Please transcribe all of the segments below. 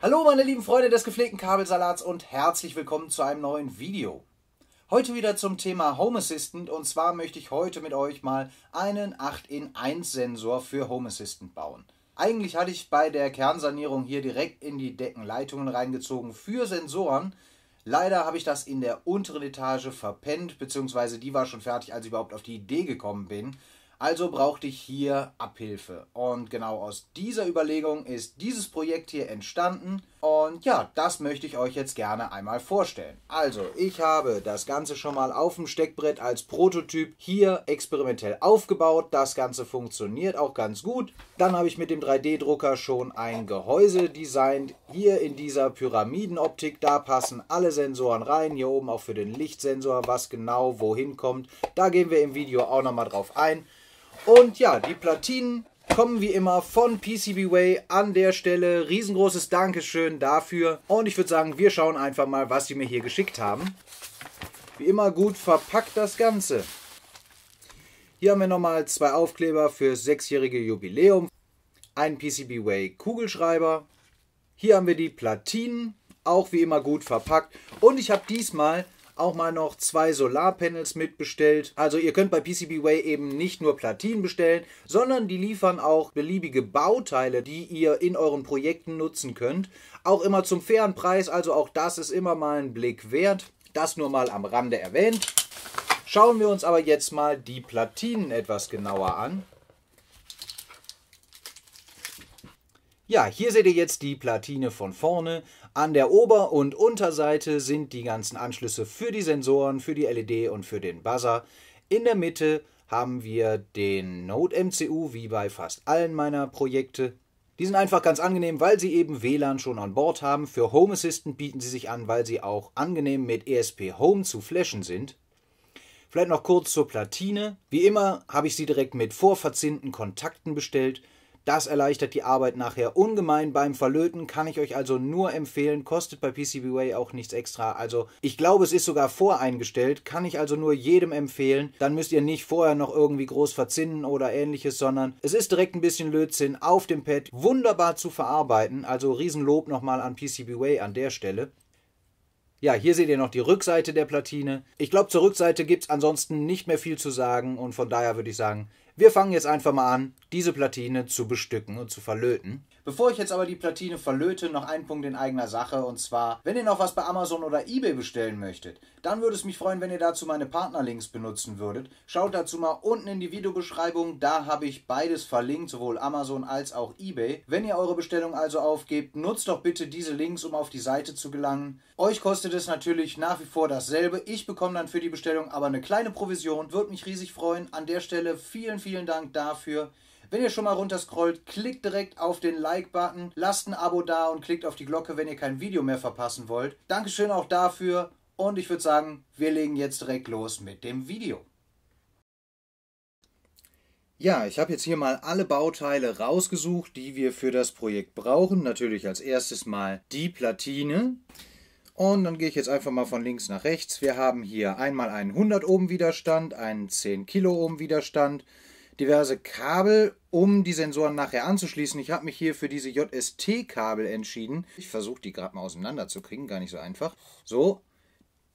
Hallo meine lieben Freunde des gepflegten Kabelsalats und herzlich willkommen zu einem neuen Video. Heute wieder zum Thema Home Assistant und zwar möchte ich heute mit euch mal einen 8 in 1 Sensor für Home Assistant bauen. Eigentlich hatte ich bei der Kernsanierung hier direkt in die Deckenleitungen reingezogen für Sensoren. Leider habe ich das in der unteren Etage verpennt, beziehungsweise die war schon fertig, als ich überhaupt auf die Idee gekommen bin. Also brauchte ich hier Abhilfe. Und genau aus dieser Überlegung ist dieses Projekt hier entstanden. Und ja, das möchte ich euch jetzt gerne einmal vorstellen. Also, ich habe das Ganze schon mal auf dem Steckbrett als Prototyp hier experimentell aufgebaut. Das Ganze funktioniert auch ganz gut. Dann habe ich mit dem 3D-Drucker schon ein Gehäuse designt. Hier in dieser Pyramidenoptik, da passen alle Sensoren rein. Hier oben auch für den Lichtsensor, was genau wohin kommt. Da gehen wir im Video auch nochmal drauf ein. Und ja, die Platinen kommen wie immer von PCBWay an der Stelle. Riesengroßes Dankeschön dafür. Und ich würde sagen, wir schauen einfach mal, was sie mir hier geschickt haben. Wie immer gut verpackt das Ganze. Hier haben wir nochmal zwei Aufkleber für das sechsjährige Jubiläum. Ein PCBWay Kugelschreiber. Hier haben wir die Platinen, auch wie immer gut verpackt. Und ich habe diesmal auch mal noch zwei Solarpanels mitbestellt. Also ihr könnt bei PCBWay eben nicht nur Platinen bestellen, sondern die liefern auch beliebige Bauteile, die ihr in euren Projekten nutzen könnt. Auch immer zum fairen Preis, also auch das ist immer mal ein Blick wert. Das nur mal am Rande erwähnt. Schauen wir uns aber jetzt mal die Platinen etwas genauer an. Ja, hier seht ihr jetzt die Platine von vorne. An der Ober- und Unterseite sind die ganzen Anschlüsse für die Sensoren, für die LED und für den Buzzer. In der Mitte haben wir den Node MCU, wie bei fast allen meiner Projekte. Die sind einfach ganz angenehm, weil sie eben WLAN schon an Bord haben. Für Home Assistant bieten sie sich an, weil sie auch angenehm mit ESP Home zu flashen sind. Vielleicht noch kurz zur Platine. Wie immer habe ich sie direkt mit vorverzinnten Kontakten bestellt. Das erleichtert die Arbeit nachher ungemein beim Verlöten, kann ich euch also nur empfehlen, kostet bei PCBWay auch nichts extra. Also ich glaube, es ist sogar voreingestellt, kann ich also nur jedem empfehlen. Dann müsst ihr nicht vorher noch irgendwie groß verzinnen oder ähnliches, sondern es ist direkt ein bisschen Lötzinn auf dem Pad, wunderbar zu verarbeiten. Also Riesenlob nochmal an PCBWay an der Stelle. Ja, hier seht ihr noch die Rückseite der Platine. Ich glaube, zur Rückseite gibt es ansonsten nicht mehr viel zu sagen und von daher würde ich sagen, wir fangen jetzt einfach mal an, diese Platine zu bestücken und zu verlöten. Bevor ich jetzt aber die Platine verlöte, noch ein Punkt in eigener Sache und zwar, wenn ihr noch was bei Amazon oder eBay bestellen möchtet, dann würde es mich freuen, wenn ihr dazu meine Partnerlinks benutzen würdet. Schaut dazu mal unten in die Videobeschreibung, da habe ich beides verlinkt, sowohl Amazon als auch eBay. Wenn ihr eure Bestellung also aufgebt, nutzt doch bitte diese Links, um auf die Seite zu gelangen. Euch kostet es natürlich nach wie vor dasselbe. Ich bekomme dann für die Bestellung aber eine kleine Provision. Würde mich riesig freuen. An der Stelle vielen, vielen Dank dafür. Wenn ihr schon mal runterscrollt, klickt direkt auf den Like-Button, lasst ein Abo da und klickt auf die Glocke, wenn ihr kein Video mehr verpassen wollt. Dankeschön auch dafür und ich würde sagen, wir legen jetzt direkt los mit dem Video. Ja, ich habe jetzt hier mal alle Bauteile rausgesucht, die wir für das Projekt brauchen. Natürlich als erstes mal die Platine. Und dann gehe ich jetzt einfach mal von links nach rechts. Wir haben hier einmal einen 100 Ohm Widerstand, einen 10 Kilo Ohm Widerstand, diverse Kabel, um die Sensoren nachher anzuschließen. Ich habe mich hier für diese JST-Kabel entschieden. Ich versuche die gerade mal auseinander zu kriegen, gar nicht so einfach. So,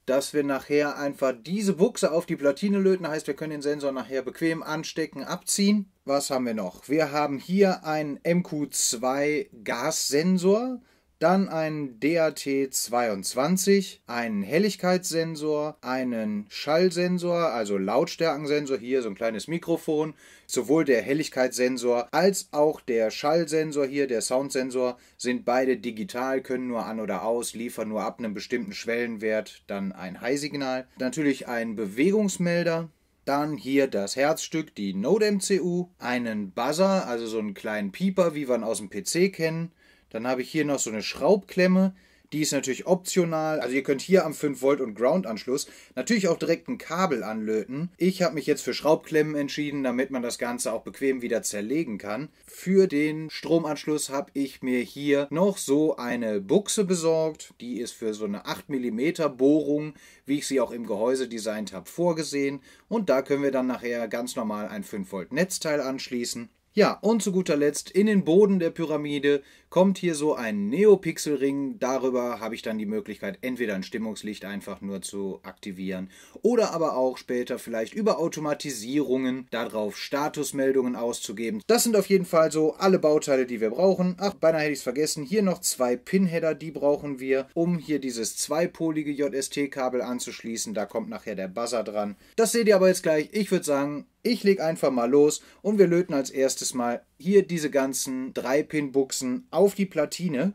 dass wir nachher einfach diese Buchse auf die Platine löten. Heißt, wir können den Sensor nachher bequem anstecken, abziehen. Was haben wir noch? Wir haben hier einen MQ2 Gassensor dann ein DAT22, einen Helligkeitssensor, einen Schallsensor, also Lautstärkensensor, hier so ein kleines Mikrofon. Sowohl der Helligkeitssensor als auch der Schallsensor hier, der Soundsensor, sind beide digital, können nur an oder aus, liefern nur ab einem bestimmten Schwellenwert dann ein High-Signal. Natürlich ein Bewegungsmelder, dann hier das Herzstück, die Node-MCU, einen Buzzer, also so einen kleinen Pieper, wie wir ihn aus dem PC kennen, dann habe ich hier noch so eine Schraubklemme. Die ist natürlich optional. Also ihr könnt hier am 5 Volt und Ground Anschluss natürlich auch direkt ein Kabel anlöten. Ich habe mich jetzt für Schraubklemmen entschieden, damit man das Ganze auch bequem wieder zerlegen kann. Für den Stromanschluss habe ich mir hier noch so eine Buchse besorgt. Die ist für so eine 8 mm Bohrung, wie ich sie auch im Gehäuse designt habe, vorgesehen. Und da können wir dann nachher ganz normal ein 5 Volt Netzteil anschließen. Ja, und zu guter Letzt, in den Boden der Pyramide kommt hier so ein Neopixelring. Darüber habe ich dann die Möglichkeit, entweder ein Stimmungslicht einfach nur zu aktivieren oder aber auch später vielleicht über Automatisierungen darauf Statusmeldungen auszugeben. Das sind auf jeden Fall so alle Bauteile, die wir brauchen. Ach, beinahe hätte ich es vergessen. Hier noch zwei Pinheader, die brauchen wir, um hier dieses zweipolige JST-Kabel anzuschließen. Da kommt nachher der Buzzer dran. Das seht ihr aber jetzt gleich. Ich würde sagen, ich lege einfach mal los und wir löten als erstes mal hier diese ganzen 3-Pin-Buchsen auf die Platine,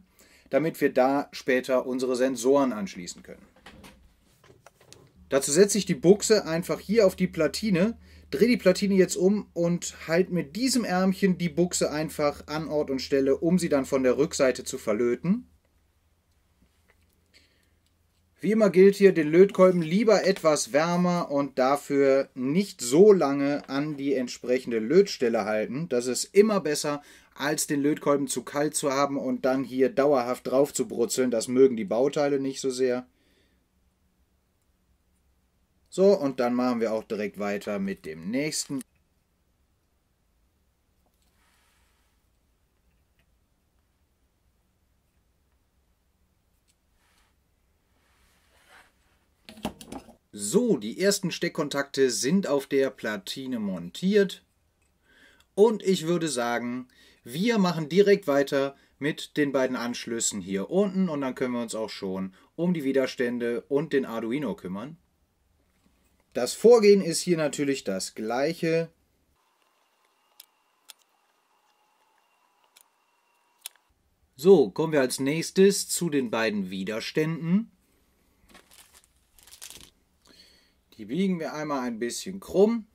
damit wir da später unsere Sensoren anschließen können. Dazu setze ich die Buchse einfach hier auf die Platine, drehe die Platine jetzt um und halte mit diesem Ärmchen die Buchse einfach an Ort und Stelle, um sie dann von der Rückseite zu verlöten. Wie immer gilt hier den Lötkolben lieber etwas wärmer und dafür nicht so lange an die entsprechende Lötstelle halten. Das ist immer besser, als den Lötkolben zu kalt zu haben und dann hier dauerhaft drauf zu brutzeln. Das mögen die Bauteile nicht so sehr. So, und dann machen wir auch direkt weiter mit dem nächsten. So, die ersten Steckkontakte sind auf der Platine montiert. Und ich würde sagen, wir machen direkt weiter mit den beiden Anschlüssen hier unten und dann können wir uns auch schon um die Widerstände und den Arduino kümmern. Das Vorgehen ist hier natürlich das gleiche. So, kommen wir als nächstes zu den beiden Widerständen. Die biegen wir einmal ein bisschen krumm.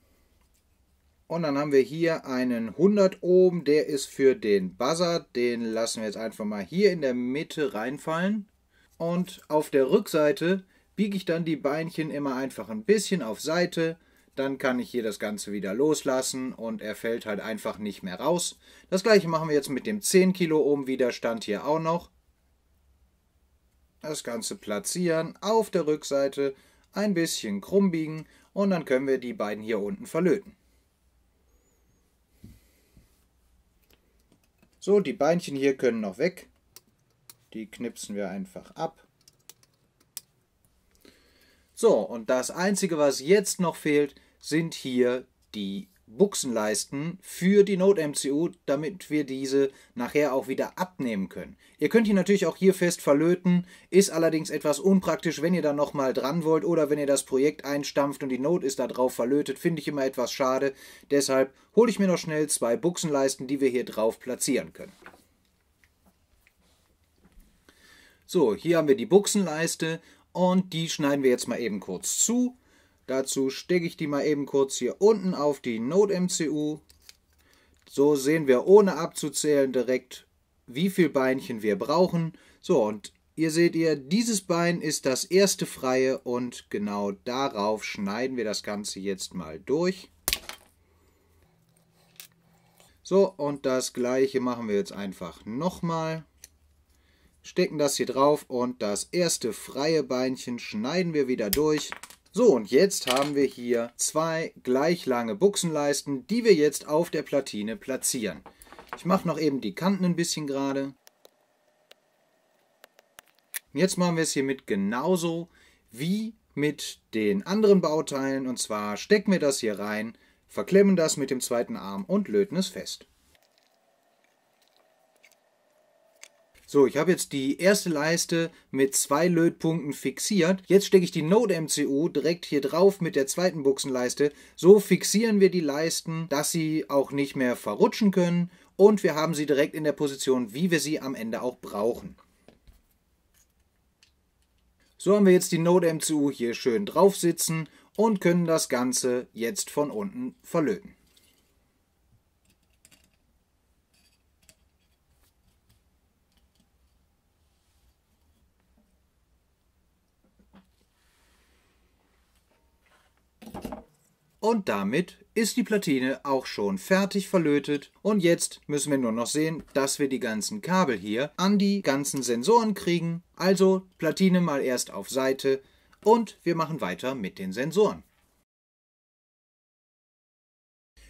Und dann haben wir hier einen 100 oben, der ist für den Buzzer. Den lassen wir jetzt einfach mal hier in der Mitte reinfallen. Und auf der Rückseite biege ich dann die Beinchen immer einfach ein bisschen auf Seite. Dann kann ich hier das Ganze wieder loslassen und er fällt halt einfach nicht mehr raus. Das gleiche machen wir jetzt mit dem 10 Kilo Ohm Widerstand hier auch noch. Das Ganze platzieren auf der Rückseite ein bisschen krumm biegen und dann können wir die beiden hier unten verlöten. So, die Beinchen hier können noch weg. Die knipsen wir einfach ab. So, und das Einzige, was jetzt noch fehlt, sind hier die Buchsenleisten für die Node-MCU, damit wir diese nachher auch wieder abnehmen können. Ihr könnt die natürlich auch hier fest verlöten, ist allerdings etwas unpraktisch, wenn ihr da nochmal dran wollt oder wenn ihr das Projekt einstampft und die Node ist da drauf verlötet, finde ich immer etwas schade. Deshalb hole ich mir noch schnell zwei Buchsenleisten, die wir hier drauf platzieren können. So, hier haben wir die Buchsenleiste und die schneiden wir jetzt mal eben kurz zu. Dazu stecke ich die mal eben kurz hier unten auf die Node-MCU. So sehen wir ohne abzuzählen direkt, wie viel Beinchen wir brauchen. So, und ihr seht ihr, dieses Bein ist das erste freie und genau darauf schneiden wir das Ganze jetzt mal durch. So, und das gleiche machen wir jetzt einfach nochmal. Stecken das hier drauf und das erste freie Beinchen schneiden wir wieder durch. So, und jetzt haben wir hier zwei gleich lange Buchsenleisten, die wir jetzt auf der Platine platzieren. Ich mache noch eben die Kanten ein bisschen gerade. Jetzt machen wir es hiermit genauso wie mit den anderen Bauteilen. Und zwar stecken wir das hier rein, verklemmen das mit dem zweiten Arm und löten es fest. So, ich habe jetzt die erste Leiste mit zwei Lötpunkten fixiert. Jetzt stecke ich die Node-MCU direkt hier drauf mit der zweiten Buchsenleiste. So fixieren wir die Leisten, dass sie auch nicht mehr verrutschen können und wir haben sie direkt in der Position, wie wir sie am Ende auch brauchen. So haben wir jetzt die Node-MCU hier schön drauf sitzen und können das Ganze jetzt von unten verlöten. Und damit ist die Platine auch schon fertig verlötet. Und jetzt müssen wir nur noch sehen, dass wir die ganzen Kabel hier an die ganzen Sensoren kriegen. Also Platine mal erst auf Seite und wir machen weiter mit den Sensoren.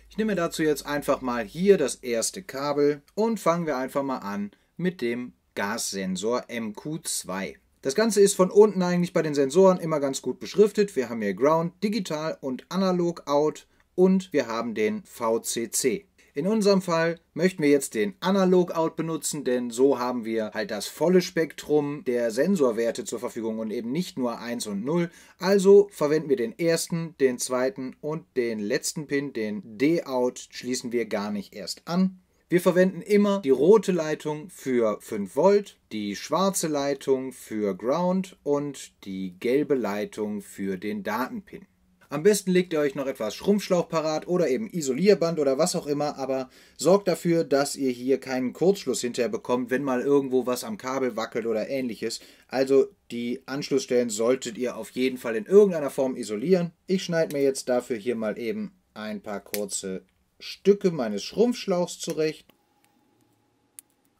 Ich nehme dazu jetzt einfach mal hier das erste Kabel und fangen wir einfach mal an mit dem Gassensor MQ2. Das Ganze ist von unten eigentlich bei den Sensoren immer ganz gut beschriftet. Wir haben hier Ground, Digital und Analog Out und wir haben den VCC. In unserem Fall möchten wir jetzt den Analog-Out benutzen, denn so haben wir halt das volle Spektrum der Sensorwerte zur Verfügung und eben nicht nur 1 und 0. Also verwenden wir den ersten, den zweiten und den letzten Pin, den D-Out, schließen wir gar nicht erst an. Wir verwenden immer die rote Leitung für 5 Volt, die schwarze Leitung für Ground und die gelbe Leitung für den Datenpin. Am besten legt ihr euch noch etwas Schrumpfschlauch parat oder eben Isolierband oder was auch immer, aber sorgt dafür, dass ihr hier keinen Kurzschluss hinterher bekommt, wenn mal irgendwo was am Kabel wackelt oder ähnliches. Also die Anschlussstellen solltet ihr auf jeden Fall in irgendeiner Form isolieren. Ich schneide mir jetzt dafür hier mal eben ein paar kurze Stücke meines Schrumpfschlauchs zurecht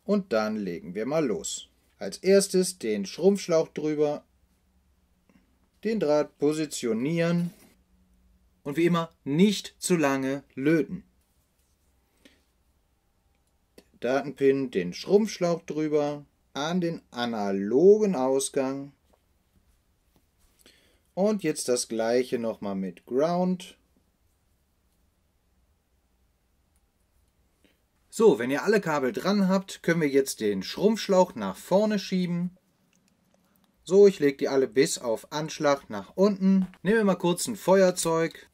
und dann legen wir mal los. Als erstes den Schrumpfschlauch drüber, den Draht positionieren und wie immer nicht zu lange löten. Datenpin den Schrumpfschlauch drüber an den analogen Ausgang und jetzt das gleiche nochmal mit Ground So, wenn ihr alle Kabel dran habt, können wir jetzt den Schrumpfschlauch nach vorne schieben. So, ich lege die alle bis auf Anschlag nach unten. Nehmen wir mal kurz ein Feuerzeug.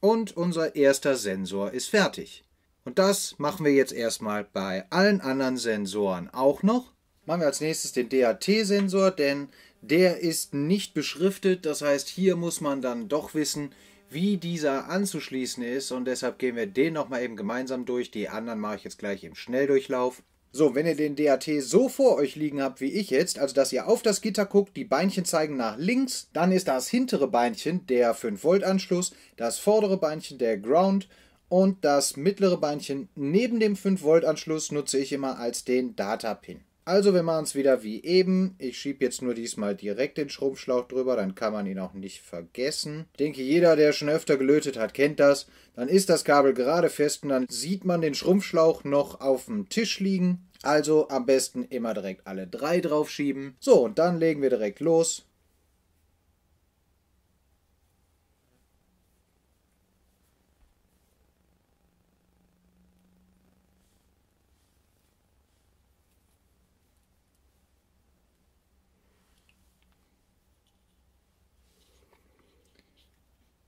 Und unser erster Sensor ist fertig. Und das machen wir jetzt erstmal bei allen anderen Sensoren auch noch. Machen wir als nächstes den DAT-Sensor, denn der ist nicht beschriftet. Das heißt, hier muss man dann doch wissen, wie dieser anzuschließen ist und deshalb gehen wir den nochmal eben gemeinsam durch. Die anderen mache ich jetzt gleich im Schnelldurchlauf. So, wenn ihr den DAT so vor euch liegen habt wie ich jetzt, also dass ihr auf das Gitter guckt, die Beinchen zeigen nach links, dann ist das hintere Beinchen der 5-Volt-Anschluss, das vordere Beinchen der Ground und das mittlere Beinchen neben dem 5-Volt-Anschluss nutze ich immer als den Data-Pin. Also wir machen es wieder wie eben. Ich schiebe jetzt nur diesmal direkt den Schrumpfschlauch drüber, dann kann man ihn auch nicht vergessen. Ich denke, jeder, der schon öfter gelötet hat, kennt das. Dann ist das Kabel gerade fest und dann sieht man den Schrumpfschlauch noch auf dem Tisch liegen. Also am besten immer direkt alle drei draufschieben. So, und dann legen wir direkt los.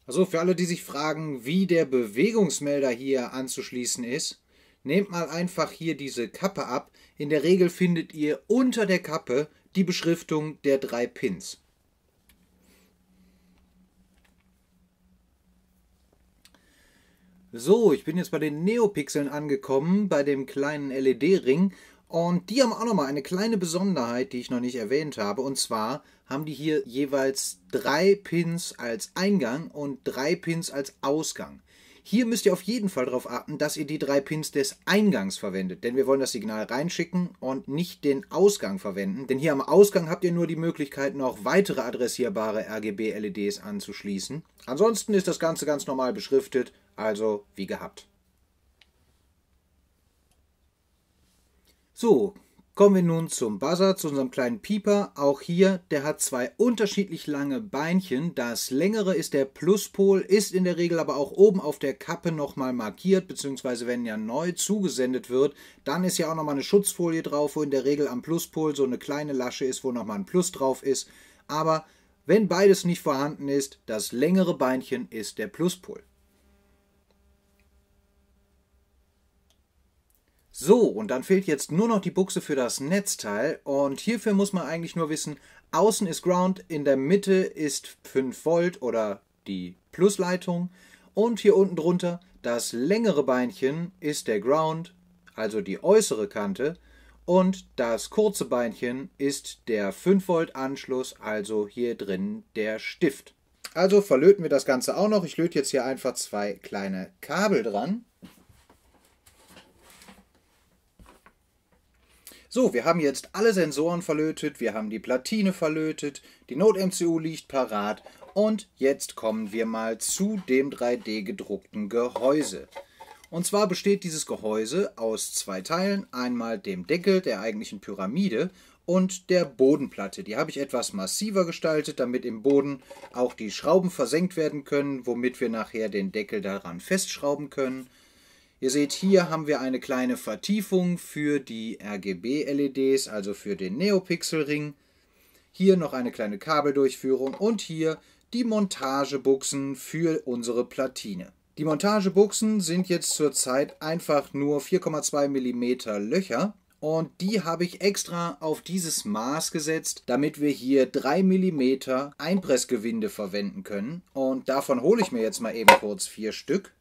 Also für alle, die sich fragen, wie der Bewegungsmelder hier anzuschließen ist, nehmt mal einfach hier diese Kappe ab. In der Regel findet ihr unter der Kappe die Beschriftung der drei Pins. So, ich bin jetzt bei den Neopixeln angekommen, bei dem kleinen LED-Ring und die haben auch nochmal eine kleine Besonderheit, die ich noch nicht erwähnt habe. Und zwar haben die hier jeweils drei Pins als Eingang und drei Pins als Ausgang. Hier müsst ihr auf jeden Fall darauf achten, dass ihr die drei Pins des Eingangs verwendet, denn wir wollen das Signal reinschicken und nicht den Ausgang verwenden, denn hier am Ausgang habt ihr nur die Möglichkeit, noch weitere adressierbare RGB-LEDs anzuschließen. Ansonsten ist das Ganze ganz normal beschriftet, also wie gehabt. So, kommen wir nun zum Buzzer, zu unserem kleinen Pieper. Auch hier, der hat zwei unterschiedlich lange Beinchen. Das längere ist der Pluspol, ist in der Regel aber auch oben auf der Kappe nochmal markiert, beziehungsweise wenn ja neu zugesendet wird, dann ist ja auch nochmal eine Schutzfolie drauf, wo in der Regel am Pluspol so eine kleine Lasche ist, wo nochmal ein Plus drauf ist. Aber wenn beides nicht vorhanden ist, das längere Beinchen ist der Pluspol. So, und dann fehlt jetzt nur noch die Buchse für das Netzteil und hierfür muss man eigentlich nur wissen, außen ist Ground, in der Mitte ist 5 Volt oder die Plusleitung und hier unten drunter das längere Beinchen ist der Ground, also die äußere Kante und das kurze Beinchen ist der 5 Volt Anschluss, also hier drin der Stift. Also verlöten wir das Ganze auch noch. Ich löte jetzt hier einfach zwei kleine Kabel dran. So, wir haben jetzt alle Sensoren verlötet, wir haben die Platine verlötet, die Not-MCU liegt parat und jetzt kommen wir mal zu dem 3D-gedruckten Gehäuse. Und zwar besteht dieses Gehäuse aus zwei Teilen, einmal dem Deckel der eigentlichen Pyramide und der Bodenplatte. Die habe ich etwas massiver gestaltet, damit im Boden auch die Schrauben versenkt werden können, womit wir nachher den Deckel daran festschrauben können. Ihr seht, hier haben wir eine kleine Vertiefung für die RGB-LEDs, also für den Neopixel-Ring. Hier noch eine kleine Kabeldurchführung und hier die Montagebuchsen für unsere Platine. Die Montagebuchsen sind jetzt zurzeit einfach nur 4,2 mm Löcher und die habe ich extra auf dieses Maß gesetzt, damit wir hier 3 mm Einpressgewinde verwenden können. Und davon hole ich mir jetzt mal eben kurz vier Stück.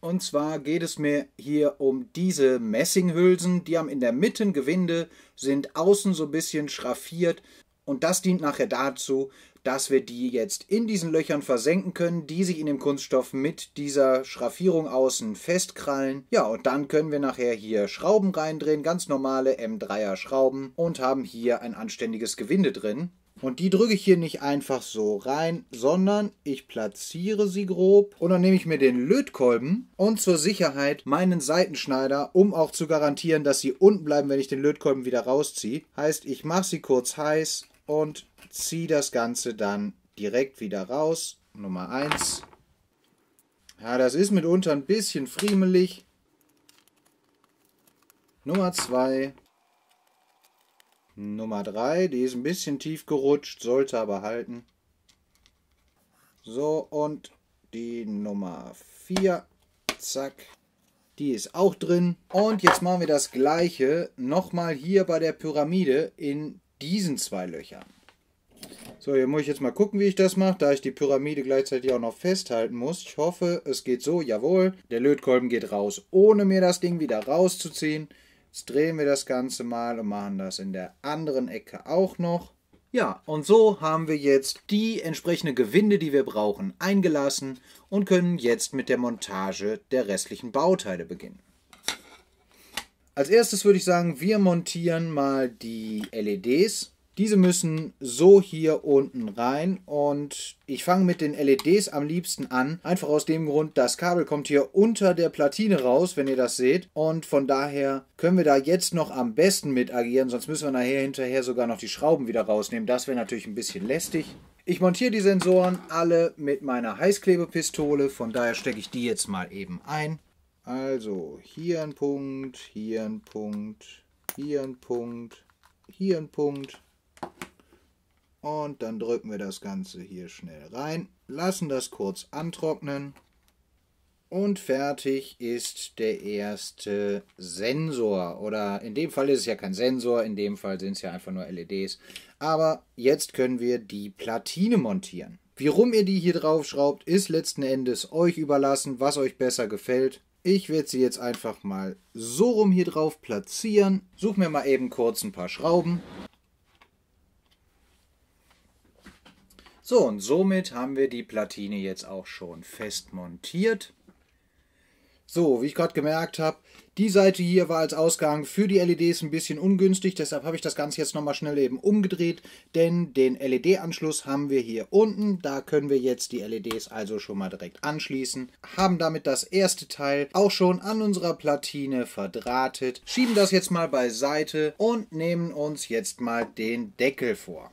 Und zwar geht es mir hier um diese Messinghülsen, die haben in der Mitte ein Gewinde, sind außen so ein bisschen schraffiert und das dient nachher dazu, dass wir die jetzt in diesen Löchern versenken können, die sich in dem Kunststoff mit dieser Schraffierung außen festkrallen. Ja, und dann können wir nachher hier Schrauben reindrehen, ganz normale M3er Schrauben und haben hier ein anständiges Gewinde drin. Und die drücke ich hier nicht einfach so rein, sondern ich platziere sie grob und dann nehme ich mir den Lötkolben und zur Sicherheit meinen Seitenschneider, um auch zu garantieren, dass sie unten bleiben, wenn ich den Lötkolben wieder rausziehe. Heißt, ich mache sie kurz heiß und ziehe das Ganze dann direkt wieder raus. Nummer 1. Ja, das ist mitunter ein bisschen friemelig. Nummer 2. Nummer 3, die ist ein bisschen tief gerutscht, sollte aber halten. So, und die Nummer 4, zack, die ist auch drin. Und jetzt machen wir das gleiche nochmal hier bei der Pyramide in diesen zwei Löchern. So, hier muss ich jetzt mal gucken, wie ich das mache, da ich die Pyramide gleichzeitig auch noch festhalten muss. Ich hoffe, es geht so, jawohl. Der Lötkolben geht raus, ohne mir das Ding wieder rauszuziehen. Jetzt drehen wir das Ganze mal und machen das in der anderen Ecke auch noch. Ja, und so haben wir jetzt die entsprechende Gewinde, die wir brauchen, eingelassen und können jetzt mit der Montage der restlichen Bauteile beginnen. Als erstes würde ich sagen, wir montieren mal die LEDs diese müssen so hier unten rein und ich fange mit den LEDs am liebsten an. Einfach aus dem Grund, das Kabel kommt hier unter der Platine raus, wenn ihr das seht. Und von daher können wir da jetzt noch am besten mit agieren, sonst müssen wir nachher hinterher sogar noch die Schrauben wieder rausnehmen. Das wäre natürlich ein bisschen lästig. Ich montiere die Sensoren alle mit meiner Heißklebepistole, von daher stecke ich die jetzt mal eben ein. Also hier ein Punkt, hier ein Punkt, hier ein Punkt, hier ein Punkt und dann drücken wir das Ganze hier schnell rein, lassen das kurz antrocknen. Und fertig ist der erste Sensor. Oder in dem Fall ist es ja kein Sensor, in dem Fall sind es ja einfach nur LEDs. Aber jetzt können wir die Platine montieren. Wie rum ihr die hier drauf schraubt, ist letzten Endes euch überlassen, was euch besser gefällt. Ich werde sie jetzt einfach mal so rum hier drauf platzieren. Such mir mal eben kurz ein paar Schrauben. So, und somit haben wir die Platine jetzt auch schon fest montiert. So, wie ich gerade gemerkt habe, die Seite hier war als Ausgang für die LEDs ein bisschen ungünstig, deshalb habe ich das Ganze jetzt nochmal schnell eben umgedreht, denn den LED-Anschluss haben wir hier unten, da können wir jetzt die LEDs also schon mal direkt anschließen, haben damit das erste Teil auch schon an unserer Platine verdrahtet, schieben das jetzt mal beiseite und nehmen uns jetzt mal den Deckel vor.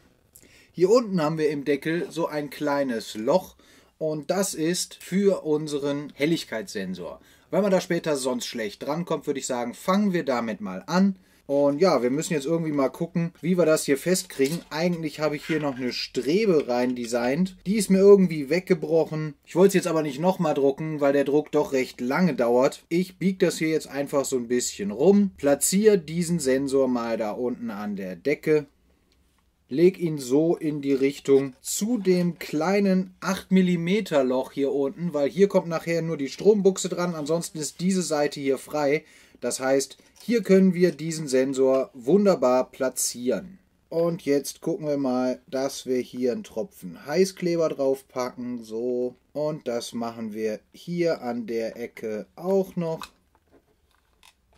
Hier unten haben wir im Deckel so ein kleines Loch und das ist für unseren Helligkeitssensor. Wenn man da später sonst schlecht drankommt, würde ich sagen, fangen wir damit mal an. Und ja, wir müssen jetzt irgendwie mal gucken, wie wir das hier festkriegen. Eigentlich habe ich hier noch eine Strebe rein designt. Die ist mir irgendwie weggebrochen. Ich wollte es jetzt aber nicht nochmal drucken, weil der Druck doch recht lange dauert. Ich biege das hier jetzt einfach so ein bisschen rum, platziere diesen Sensor mal da unten an der Decke leg ihn so in die Richtung zu dem kleinen 8 mm Loch hier unten, weil hier kommt nachher nur die Strombuchse dran, ansonsten ist diese Seite hier frei. Das heißt, hier können wir diesen Sensor wunderbar platzieren. Und jetzt gucken wir mal, dass wir hier einen Tropfen Heißkleber drauf packen, so. Und das machen wir hier an der Ecke auch noch.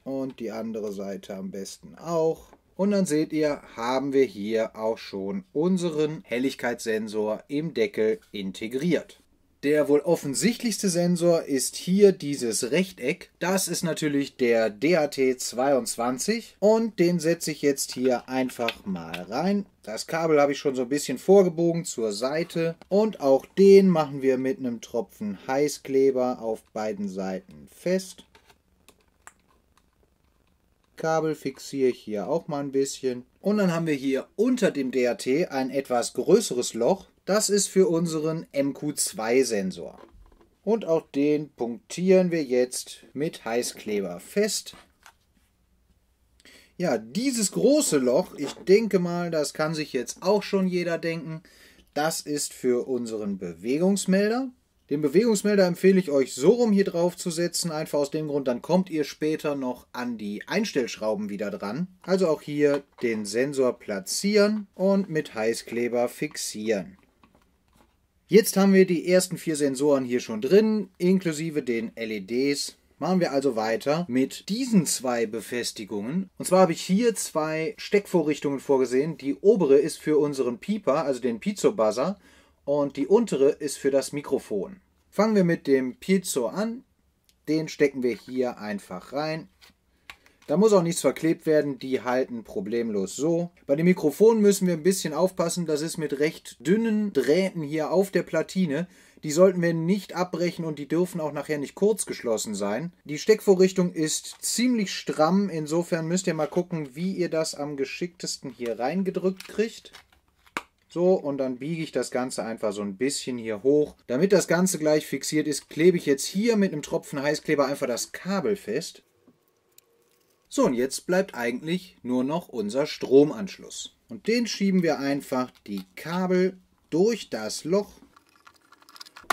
Und die andere Seite am besten auch. Und dann seht ihr, haben wir hier auch schon unseren Helligkeitssensor im Deckel integriert. Der wohl offensichtlichste Sensor ist hier dieses Rechteck. Das ist natürlich der DAT22 und den setze ich jetzt hier einfach mal rein. Das Kabel habe ich schon so ein bisschen vorgebogen zur Seite und auch den machen wir mit einem Tropfen Heißkleber auf beiden Seiten fest. Kabel fixiere ich hier auch mal ein bisschen. Und dann haben wir hier unter dem DAT ein etwas größeres Loch. Das ist für unseren MQ2-Sensor. Und auch den punktieren wir jetzt mit Heißkleber fest. Ja, dieses große Loch, ich denke mal, das kann sich jetzt auch schon jeder denken, das ist für unseren Bewegungsmelder. Den Bewegungsmelder empfehle ich euch so rum hier drauf zu setzen, einfach aus dem Grund, dann kommt ihr später noch an die Einstellschrauben wieder dran. Also auch hier den Sensor platzieren und mit Heißkleber fixieren. Jetzt haben wir die ersten vier Sensoren hier schon drin, inklusive den LEDs. Machen wir also weiter mit diesen zwei Befestigungen. Und zwar habe ich hier zwei Steckvorrichtungen vorgesehen. Die obere ist für unseren Pieper, also den Pizzo buzzer und die untere ist für das Mikrofon. Fangen wir mit dem Piezo an. Den stecken wir hier einfach rein. Da muss auch nichts verklebt werden, die halten problemlos so. Bei dem Mikrofon müssen wir ein bisschen aufpassen, das ist mit recht dünnen Drähten hier auf der Platine. Die sollten wir nicht abbrechen und die dürfen auch nachher nicht kurz geschlossen sein. Die Steckvorrichtung ist ziemlich stramm, insofern müsst ihr mal gucken, wie ihr das am geschicktesten hier reingedrückt kriegt. So, und dann biege ich das Ganze einfach so ein bisschen hier hoch. Damit das Ganze gleich fixiert ist, klebe ich jetzt hier mit einem Tropfen Heißkleber einfach das Kabel fest. So, und jetzt bleibt eigentlich nur noch unser Stromanschluss. Und den schieben wir einfach die Kabel durch das Loch,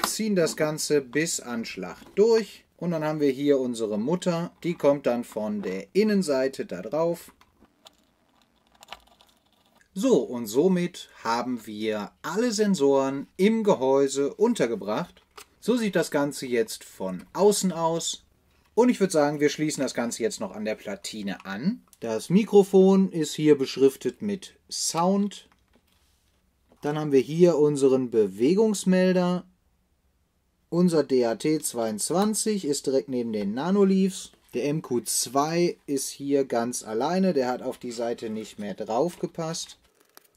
ziehen das Ganze bis an Schlacht durch. Und dann haben wir hier unsere Mutter, die kommt dann von der Innenseite da drauf so, und somit haben wir alle Sensoren im Gehäuse untergebracht. So sieht das Ganze jetzt von außen aus. Und ich würde sagen, wir schließen das Ganze jetzt noch an der Platine an. Das Mikrofon ist hier beschriftet mit Sound. Dann haben wir hier unseren Bewegungsmelder. Unser DAT22 ist direkt neben den Nanoleafs. Der MQ2 ist hier ganz alleine, der hat auf die Seite nicht mehr draufgepasst.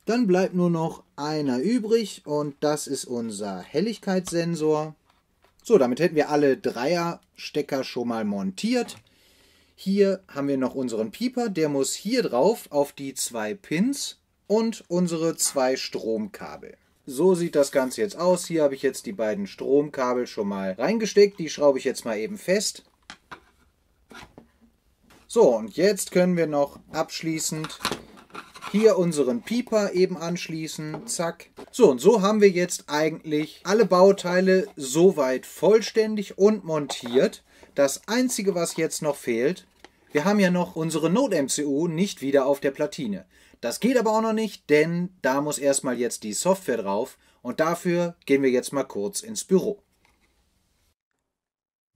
Dann bleibt nur noch einer übrig und das ist unser Helligkeitssensor. So, damit hätten wir alle Dreierstecker schon mal montiert. Hier haben wir noch unseren Pieper, der muss hier drauf auf die zwei Pins und unsere zwei Stromkabel. So sieht das Ganze jetzt aus. Hier habe ich jetzt die beiden Stromkabel schon mal reingesteckt. Die schraube ich jetzt mal eben fest. So, und jetzt können wir noch abschließend hier unseren Pieper eben anschließen, zack. So, und so haben wir jetzt eigentlich alle Bauteile soweit vollständig und montiert. Das Einzige, was jetzt noch fehlt, wir haben ja noch unsere Node-MCU nicht wieder auf der Platine. Das geht aber auch noch nicht, denn da muss erstmal jetzt die Software drauf und dafür gehen wir jetzt mal kurz ins Büro.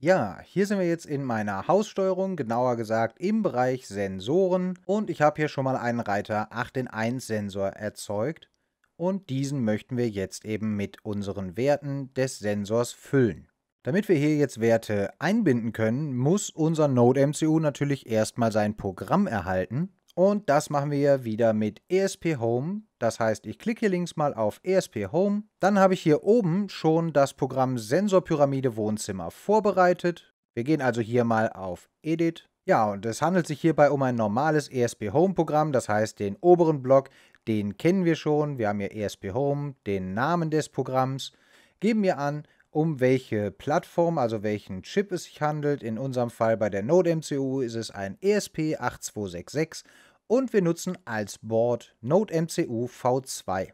Ja, hier sind wir jetzt in meiner Haussteuerung, genauer gesagt im Bereich Sensoren und ich habe hier schon mal einen Reiter 8 in 1 Sensor erzeugt und diesen möchten wir jetzt eben mit unseren Werten des Sensors füllen. Damit wir hier jetzt Werte einbinden können, muss unser Node-MCU natürlich erstmal sein Programm erhalten und das machen wir wieder mit ESP Home. Das heißt, ich klicke hier links mal auf ESP Home. Dann habe ich hier oben schon das Programm Sensorpyramide Wohnzimmer vorbereitet. Wir gehen also hier mal auf Edit. Ja, und es handelt sich hierbei um ein normales ESP Home Programm. Das heißt, den oberen Block, den kennen wir schon. Wir haben hier ESP Home, den Namen des Programms. Geben wir an, um welche Plattform, also welchen Chip es sich handelt. In unserem Fall bei der Node MCU ist es ein ESP8266 und wir nutzen als Board NodeMCU V2.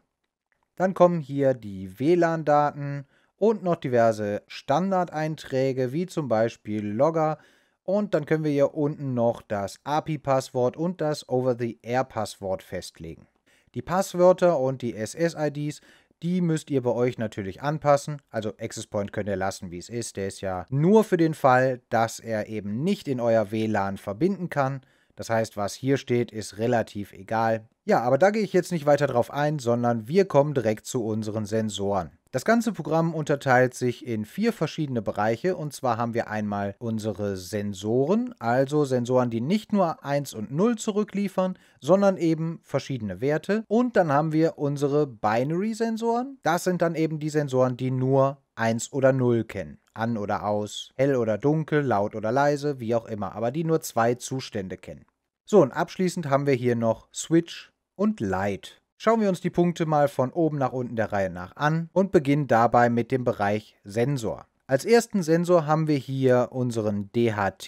Dann kommen hier die WLAN-Daten und noch diverse Standardeinträge wie zum Beispiel Logger und dann können wir hier unten noch das API-Passwort und das Over-the-Air-Passwort festlegen. Die Passwörter und die SS-IDs, die müsst ihr bei euch natürlich anpassen. Also Access Point könnt ihr lassen, wie es ist. Der ist ja nur für den Fall, dass er eben nicht in euer WLAN verbinden kann. Das heißt, was hier steht, ist relativ egal. Ja, aber da gehe ich jetzt nicht weiter drauf ein, sondern wir kommen direkt zu unseren Sensoren. Das ganze Programm unterteilt sich in vier verschiedene Bereiche und zwar haben wir einmal unsere Sensoren, also Sensoren, die nicht nur 1 und 0 zurückliefern, sondern eben verschiedene Werte und dann haben wir unsere Binary Sensoren. Das sind dann eben die Sensoren, die nur 1 oder 0 kennen. An oder aus, hell oder dunkel, laut oder leise, wie auch immer, aber die nur zwei Zustände kennen. So, und abschließend haben wir hier noch Switch und Light. Schauen wir uns die Punkte mal von oben nach unten der Reihe nach an und beginnen dabei mit dem Bereich Sensor. Als ersten Sensor haben wir hier unseren DHT.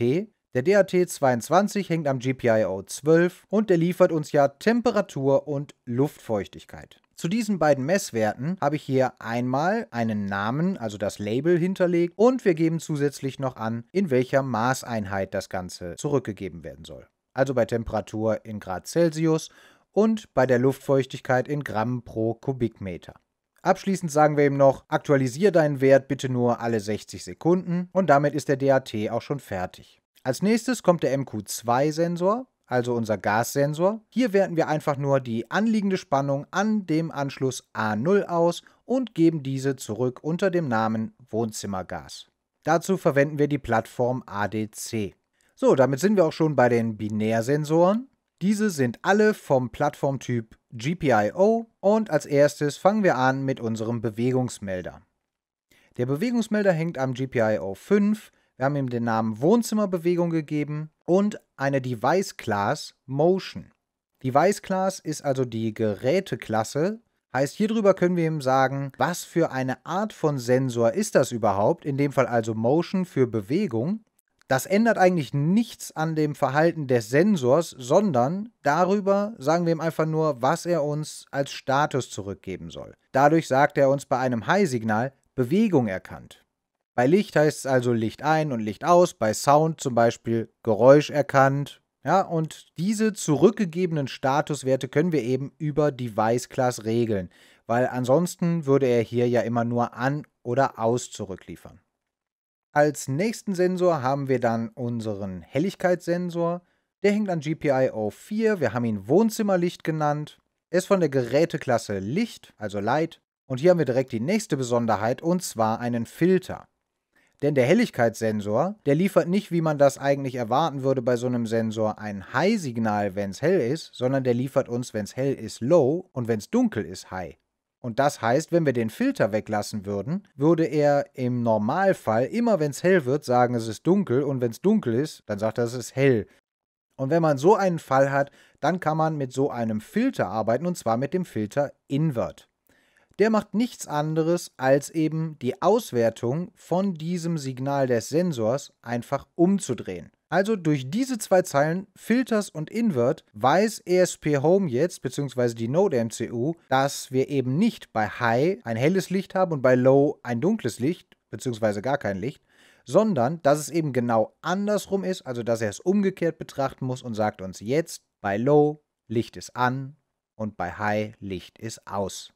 Der DHT22 hängt am GPIO 12 und der liefert uns ja Temperatur und Luftfeuchtigkeit. Zu diesen beiden Messwerten habe ich hier einmal einen Namen, also das Label hinterlegt und wir geben zusätzlich noch an, in welcher Maßeinheit das Ganze zurückgegeben werden soll also bei Temperatur in Grad Celsius und bei der Luftfeuchtigkeit in Gramm pro Kubikmeter. Abschließend sagen wir ihm noch, aktualisiere deinen Wert bitte nur alle 60 Sekunden und damit ist der DAT auch schon fertig. Als nächstes kommt der MQ2-Sensor, also unser Gassensor. Hier werten wir einfach nur die anliegende Spannung an dem Anschluss A0 aus und geben diese zurück unter dem Namen Wohnzimmergas. Dazu verwenden wir die Plattform ADC. So, damit sind wir auch schon bei den Binärsensoren. Diese sind alle vom Plattformtyp GPIO und als erstes fangen wir an mit unserem Bewegungsmelder. Der Bewegungsmelder hängt am GPIO 5. Wir haben ihm den Namen Wohnzimmerbewegung gegeben und eine Device Class Motion. Device Class ist also die Geräteklasse. Heißt, hier drüber können wir ihm sagen, was für eine Art von Sensor ist das überhaupt, in dem Fall also Motion für Bewegung das ändert eigentlich nichts an dem Verhalten des Sensors, sondern darüber sagen wir ihm einfach nur, was er uns als Status zurückgeben soll. Dadurch sagt er uns bei einem High-Signal Bewegung erkannt. Bei Licht heißt es also Licht ein und Licht aus, bei Sound zum Beispiel Geräusch erkannt. Ja, und diese zurückgegebenen Statuswerte können wir eben über Device Class regeln, weil ansonsten würde er hier ja immer nur an oder aus zurückliefern. Als nächsten Sensor haben wir dann unseren Helligkeitssensor. Der hängt an GPIO 4. Wir haben ihn Wohnzimmerlicht genannt. Er ist von der Geräteklasse Licht, also Light. Und hier haben wir direkt die nächste Besonderheit und zwar einen Filter. Denn der Helligkeitssensor, der liefert nicht, wie man das eigentlich erwarten würde bei so einem Sensor, ein High-Signal, wenn es hell ist, sondern der liefert uns, wenn es hell ist, Low und wenn es dunkel ist, High. Und das heißt, wenn wir den Filter weglassen würden, würde er im Normalfall immer, wenn es hell wird, sagen, es ist dunkel und wenn es dunkel ist, dann sagt er, es ist hell. Und wenn man so einen Fall hat, dann kann man mit so einem Filter arbeiten und zwar mit dem Filter Invert. Der macht nichts anderes, als eben die Auswertung von diesem Signal des Sensors einfach umzudrehen. Also durch diese zwei Zeilen, Filters und Invert, weiß ESP Home jetzt, beziehungsweise die Node MCU, dass wir eben nicht bei High ein helles Licht haben und bei Low ein dunkles Licht, beziehungsweise gar kein Licht, sondern dass es eben genau andersrum ist, also dass er es umgekehrt betrachten muss und sagt uns jetzt, bei Low Licht ist an und bei High Licht ist aus.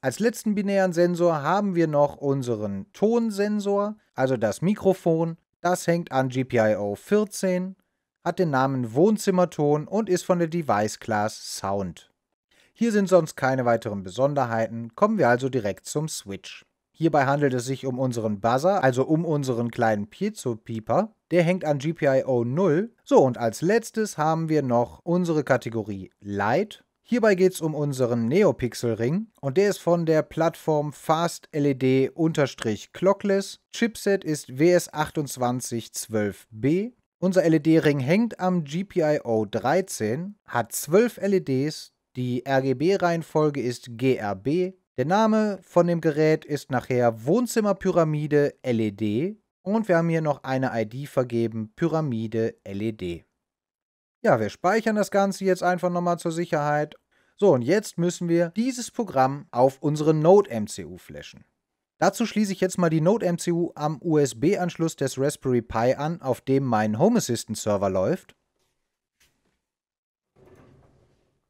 Als letzten binären Sensor haben wir noch unseren Tonsensor, also das Mikrofon, das hängt an GPIO 14, hat den Namen Wohnzimmerton und ist von der Device Class Sound. Hier sind sonst keine weiteren Besonderheiten, kommen wir also direkt zum Switch. Hierbei handelt es sich um unseren Buzzer, also um unseren kleinen Piezo-Pieper. Der hängt an GPIO 0. So, und als letztes haben wir noch unsere Kategorie Light. Hierbei geht es um unseren Neopixel-Ring und der ist von der Plattform FastLED-Clockless. Chipset ist WS2812B. Unser LED-Ring hängt am GPIO 13, hat 12 LEDs, die RGB-Reihenfolge ist GRB. Der Name von dem Gerät ist nachher Wohnzimmerpyramide LED und wir haben hier noch eine ID vergeben, Pyramide LED. Ja, wir speichern das Ganze jetzt einfach nochmal zur Sicherheit. So, und jetzt müssen wir dieses Programm auf unsere Node-MCU flashen. Dazu schließe ich jetzt mal die Node-MCU am USB-Anschluss des Raspberry Pi an, auf dem mein Home Assistant-Server läuft.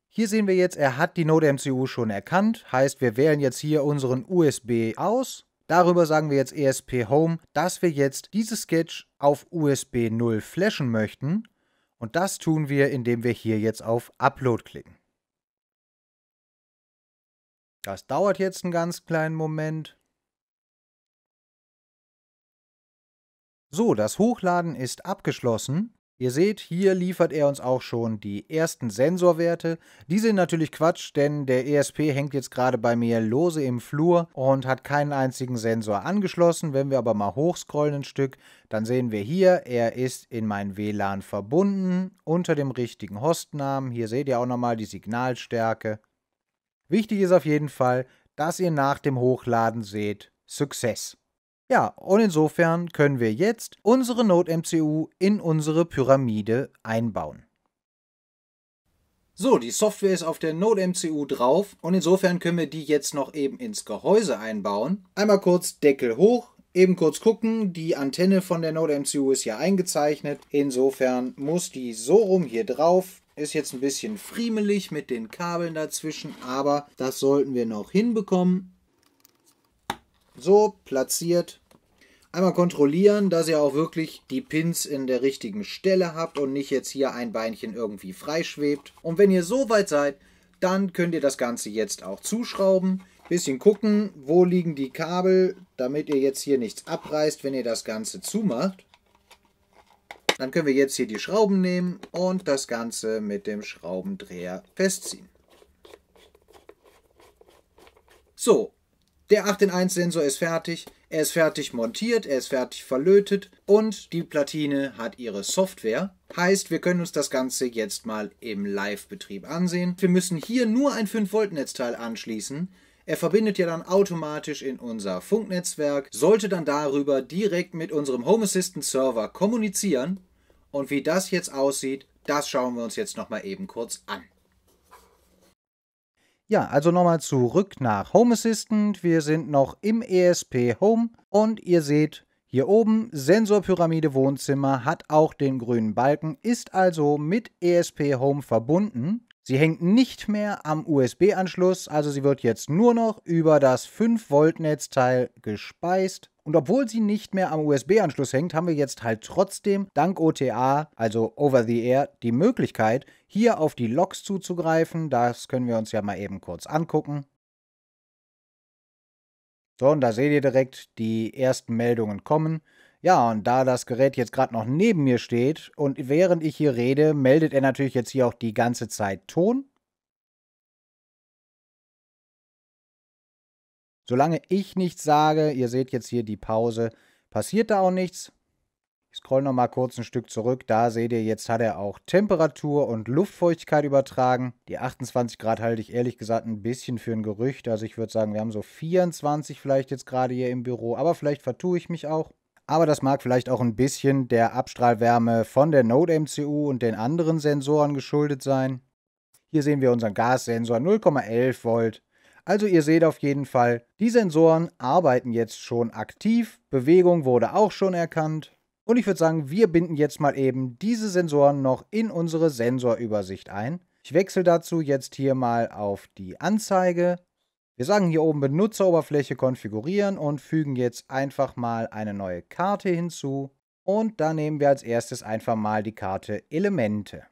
Hier sehen wir jetzt, er hat die Node-MCU schon erkannt, heißt wir wählen jetzt hier unseren USB aus. Darüber sagen wir jetzt ESP Home, dass wir jetzt dieses Sketch auf USB 0 flashen möchten und das tun wir, indem wir hier jetzt auf Upload klicken. Das dauert jetzt einen ganz kleinen Moment. So, das Hochladen ist abgeschlossen Ihr seht, hier liefert er uns auch schon die ersten Sensorwerte. Die sind natürlich Quatsch, denn der ESP hängt jetzt gerade bei mir lose im Flur und hat keinen einzigen Sensor angeschlossen. Wenn wir aber mal hochscrollen ein Stück, dann sehen wir hier, er ist in mein WLAN verbunden unter dem richtigen Hostnamen. Hier seht ihr auch nochmal die Signalstärke. Wichtig ist auf jeden Fall, dass ihr nach dem Hochladen seht, Success. Ja, und insofern können wir jetzt unsere Node-MCU in unsere Pyramide einbauen. So, die Software ist auf der Node-MCU drauf und insofern können wir die jetzt noch eben ins Gehäuse einbauen. Einmal kurz Deckel hoch, eben kurz gucken, die Antenne von der Node-MCU ist hier eingezeichnet. Insofern muss die so rum hier drauf. Ist jetzt ein bisschen friemelig mit den Kabeln dazwischen, aber das sollten wir noch hinbekommen. So, platziert. Einmal kontrollieren, dass ihr auch wirklich die Pins in der richtigen Stelle habt und nicht jetzt hier ein Beinchen irgendwie freischwebt. Und wenn ihr so weit seid, dann könnt ihr das Ganze jetzt auch zuschrauben. Bisschen gucken, wo liegen die Kabel, damit ihr jetzt hier nichts abreißt, wenn ihr das Ganze zumacht. Dann können wir jetzt hier die Schrauben nehmen und das Ganze mit dem Schraubendreher festziehen. So, der 8 in 1 Sensor ist fertig, er ist fertig montiert, er ist fertig verlötet und die Platine hat ihre Software. Heißt, wir können uns das Ganze jetzt mal im Live-Betrieb ansehen. Wir müssen hier nur ein 5-Volt-Netzteil anschließen. Er verbindet ja dann automatisch in unser Funknetzwerk, sollte dann darüber direkt mit unserem Home Assistant Server kommunizieren. Und wie das jetzt aussieht, das schauen wir uns jetzt nochmal eben kurz an. Ja, also nochmal zurück nach Home Assistant. Wir sind noch im ESP Home und ihr seht hier oben Sensorpyramide Wohnzimmer hat auch den grünen Balken, ist also mit ESP Home verbunden. Sie hängt nicht mehr am USB-Anschluss, also sie wird jetzt nur noch über das 5-Volt-Netzteil gespeist. Und obwohl sie nicht mehr am USB-Anschluss hängt, haben wir jetzt halt trotzdem dank OTA, also Over the Air, die Möglichkeit, hier auf die Logs zuzugreifen. Das können wir uns ja mal eben kurz angucken. So, und da seht ihr direkt, die ersten Meldungen kommen. Ja, und da das Gerät jetzt gerade noch neben mir steht und während ich hier rede, meldet er natürlich jetzt hier auch die ganze Zeit Ton. Solange ich nichts sage, ihr seht jetzt hier die Pause, passiert da auch nichts. Ich scroll noch mal kurz ein Stück zurück. Da seht ihr, jetzt hat er auch Temperatur und Luftfeuchtigkeit übertragen. Die 28 Grad halte ich ehrlich gesagt ein bisschen für ein Gerücht. Also ich würde sagen, wir haben so 24 vielleicht jetzt gerade hier im Büro. Aber vielleicht vertue ich mich auch. Aber das mag vielleicht auch ein bisschen der Abstrahlwärme von der Node MCU und den anderen Sensoren geschuldet sein. Hier sehen wir unseren Gassensor 0,11 Volt. Also ihr seht auf jeden Fall, die Sensoren arbeiten jetzt schon aktiv, Bewegung wurde auch schon erkannt. Und ich würde sagen, wir binden jetzt mal eben diese Sensoren noch in unsere Sensorübersicht ein. Ich wechsle dazu jetzt hier mal auf die Anzeige wir sagen hier oben Benutzeroberfläche konfigurieren und fügen jetzt einfach mal eine neue Karte hinzu. Und da nehmen wir als erstes einfach mal die Karte Elemente.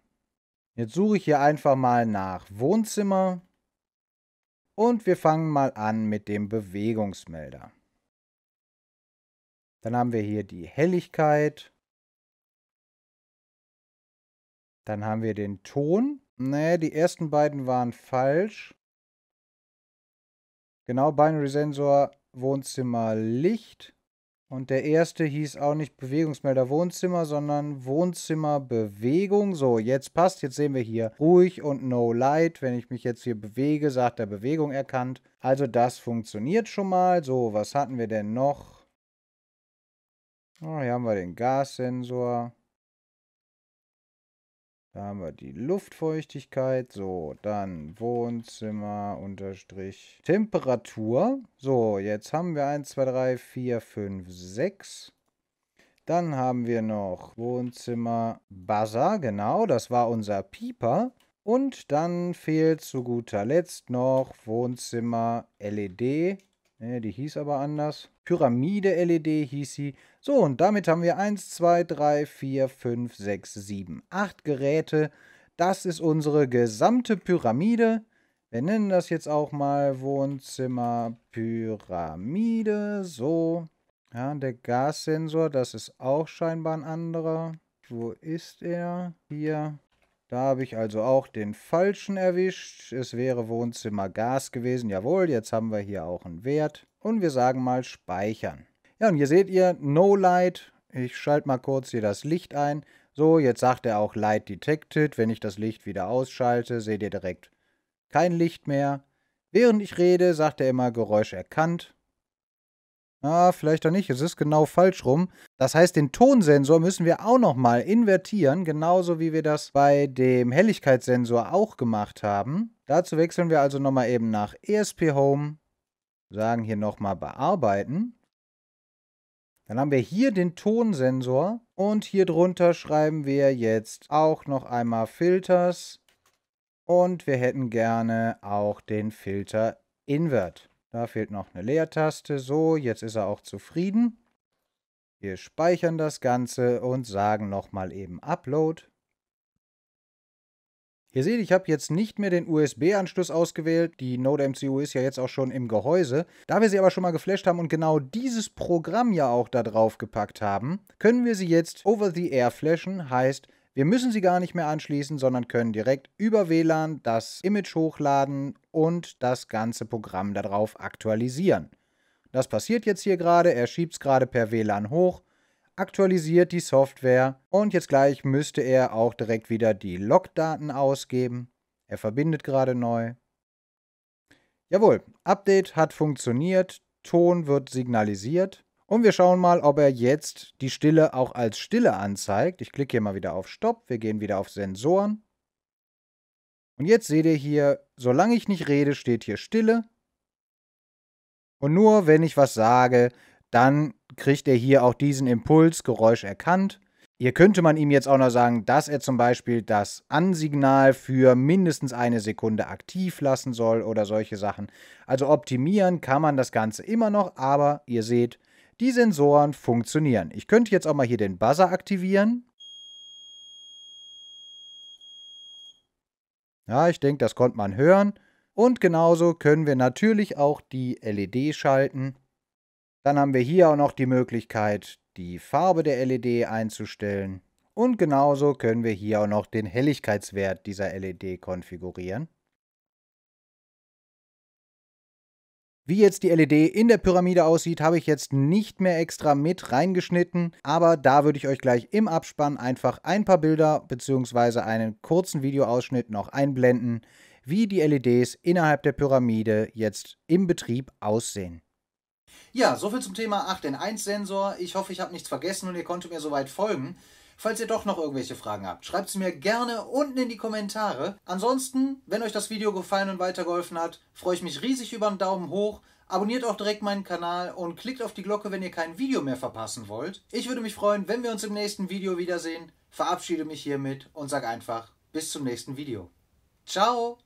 Jetzt suche ich hier einfach mal nach Wohnzimmer. Und wir fangen mal an mit dem Bewegungsmelder. Dann haben wir hier die Helligkeit. Dann haben wir den Ton. Ne, die ersten beiden waren falsch. Genau, Binary Sensor, Wohnzimmer, Licht. Und der erste hieß auch nicht Bewegungsmelder Wohnzimmer, sondern Wohnzimmer Bewegung. So, jetzt passt. Jetzt sehen wir hier ruhig und no light. Wenn ich mich jetzt hier bewege, sagt er Bewegung erkannt. Also das funktioniert schon mal. So, was hatten wir denn noch? Oh, hier haben wir den Gassensor. Da haben wir die Luftfeuchtigkeit. So, dann Wohnzimmer unterstrich Temperatur. So, jetzt haben wir 1, 2, 3, 4, 5, 6. Dann haben wir noch Wohnzimmer Buzzer. Genau, das war unser Pieper. Und dann fehlt zu guter Letzt noch Wohnzimmer LED. Ne, die hieß aber anders. Pyramide-LED hieß sie. So, und damit haben wir 1, 2, 3, 4, 5, 6, 7, 8 Geräte. Das ist unsere gesamte Pyramide. Wir nennen das jetzt auch mal Wohnzimmer-Pyramide. So. Ja, der Gassensor, das ist auch scheinbar ein anderer. Wo ist er? Hier. Da habe ich also auch den falschen erwischt. Es wäre Wohnzimmer Gas gewesen. Jawohl, jetzt haben wir hier auch einen Wert und wir sagen mal speichern. Ja, und hier seht ihr No Light. Ich schalte mal kurz hier das Licht ein. So, jetzt sagt er auch Light Detected. Wenn ich das Licht wieder ausschalte, seht ihr direkt kein Licht mehr. Während ich rede, sagt er immer Geräusch erkannt. Ah, vielleicht auch nicht. Es ist genau falsch rum. Das heißt, den Tonsensor müssen wir auch nochmal invertieren, genauso wie wir das bei dem Helligkeitssensor auch gemacht haben. Dazu wechseln wir also nochmal eben nach ESP Home sagen hier nochmal bearbeiten. Dann haben wir hier den Tonsensor und hier drunter schreiben wir jetzt auch noch einmal Filters und wir hätten gerne auch den Filter Invert. Da fehlt noch eine Leertaste. So, jetzt ist er auch zufrieden. Wir speichern das Ganze und sagen nochmal eben Upload. Ihr seht, ich habe jetzt nicht mehr den USB-Anschluss ausgewählt. Die Node MCU ist ja jetzt auch schon im Gehäuse. Da wir sie aber schon mal geflasht haben und genau dieses Programm ja auch da drauf gepackt haben, können wir sie jetzt over the air flashen, heißt wir müssen sie gar nicht mehr anschließen, sondern können direkt über WLAN das Image hochladen und das ganze Programm darauf aktualisieren. Das passiert jetzt hier gerade, er schiebt es gerade per WLAN hoch aktualisiert die Software und jetzt gleich müsste er auch direkt wieder die Logdaten ausgeben. Er verbindet gerade neu. Jawohl, Update hat funktioniert, Ton wird signalisiert und wir schauen mal, ob er jetzt die Stille auch als Stille anzeigt. Ich klicke hier mal wieder auf Stopp, wir gehen wieder auf Sensoren. Und jetzt seht ihr hier, solange ich nicht rede, steht hier Stille. Und nur wenn ich was sage, dann kriegt er hier auch diesen Impulsgeräusch erkannt. Hier könnte man ihm jetzt auch noch sagen, dass er zum Beispiel das Ansignal für mindestens eine Sekunde aktiv lassen soll oder solche Sachen. Also optimieren kann man das Ganze immer noch, aber ihr seht, die Sensoren funktionieren. Ich könnte jetzt auch mal hier den Buzzer aktivieren. Ja, ich denke, das konnte man hören. Und genauso können wir natürlich auch die LED schalten. Dann haben wir hier auch noch die Möglichkeit, die Farbe der LED einzustellen. Und genauso können wir hier auch noch den Helligkeitswert dieser LED konfigurieren. Wie jetzt die LED in der Pyramide aussieht, habe ich jetzt nicht mehr extra mit reingeschnitten, aber da würde ich euch gleich im Abspann einfach ein paar Bilder bzw. einen kurzen Videoausschnitt noch einblenden, wie die LEDs innerhalb der Pyramide jetzt im Betrieb aussehen. Ja, soviel zum Thema 8 in 1 Sensor. Ich hoffe, ich habe nichts vergessen und ihr konntet mir soweit folgen. Falls ihr doch noch irgendwelche Fragen habt, schreibt sie mir gerne unten in die Kommentare. Ansonsten, wenn euch das Video gefallen und weitergeholfen hat, freue ich mich riesig über einen Daumen hoch. Abonniert auch direkt meinen Kanal und klickt auf die Glocke, wenn ihr kein Video mehr verpassen wollt. Ich würde mich freuen, wenn wir uns im nächsten Video wiedersehen. Verabschiede mich hiermit und sag einfach bis zum nächsten Video. Ciao!